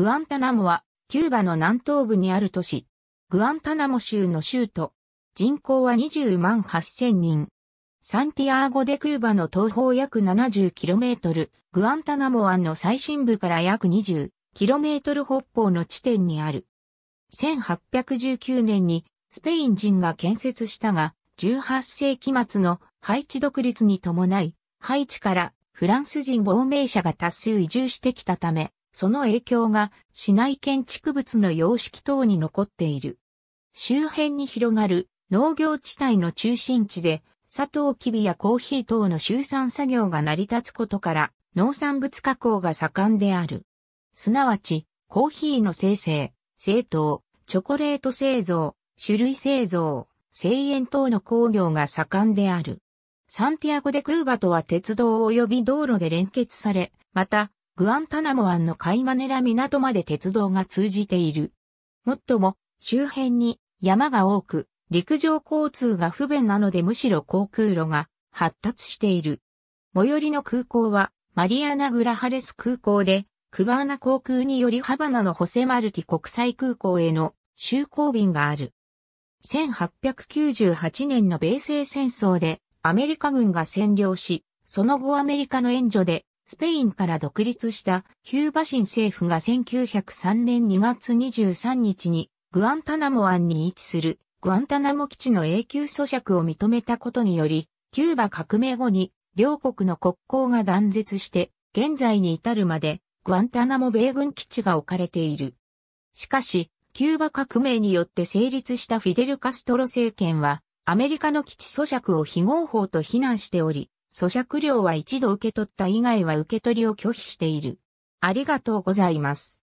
グアンタナモは、キューバの南東部にある都市、グアンタナモ州の州都。人口は20万8000人。サンティアーゴ・デ・キューバの東方約7 0トル、グアンタナモ湾の最深部から約2 0トル北方の地点にある。1819年にスペイン人が建設したが、18世紀末のハイチ独立に伴い、ハイチからフランス人亡命者が多数移住してきたため、その影響が市内建築物の様式等に残っている。周辺に広がる農業地帯の中心地で、砂糖キビやコーヒー等の集散作業が成り立つことから、農産物加工が盛んである。すなわち、コーヒーの生成、製糖、チョコレート製造、種類製造、製塩等の工業が盛んである。サンティアゴ・でクーバとは鉄道及び道路で連結され、また、グアンタナモ湾のカイマネラ港まで鉄道が通じている。もっとも、周辺に山が多く、陸上交通が不便なのでむしろ航空路が発達している。最寄りの空港はマリアナグラハレス空港で、クバーナ航空によりハバナのホセマルティ国際空港への就航便がある。1898年の米西戦争でアメリカ軍が占領し、その後アメリカの援助でスペインから独立したキューバ新政府が1903年2月23日にグアンタナモ湾に位置するグアンタナモ基地の永久咀嚼を認めたことにより、キューバ革命後に両国の国交が断絶して現在に至るまでグアンタナモ米軍基地が置かれている。しかし、キューバ革命によって成立したフィデル・カストロ政権はアメリカの基地咀嚼を非合法と非難しており、咀嚼料は一度受け取った以外は受け取りを拒否している。ありがとうございます。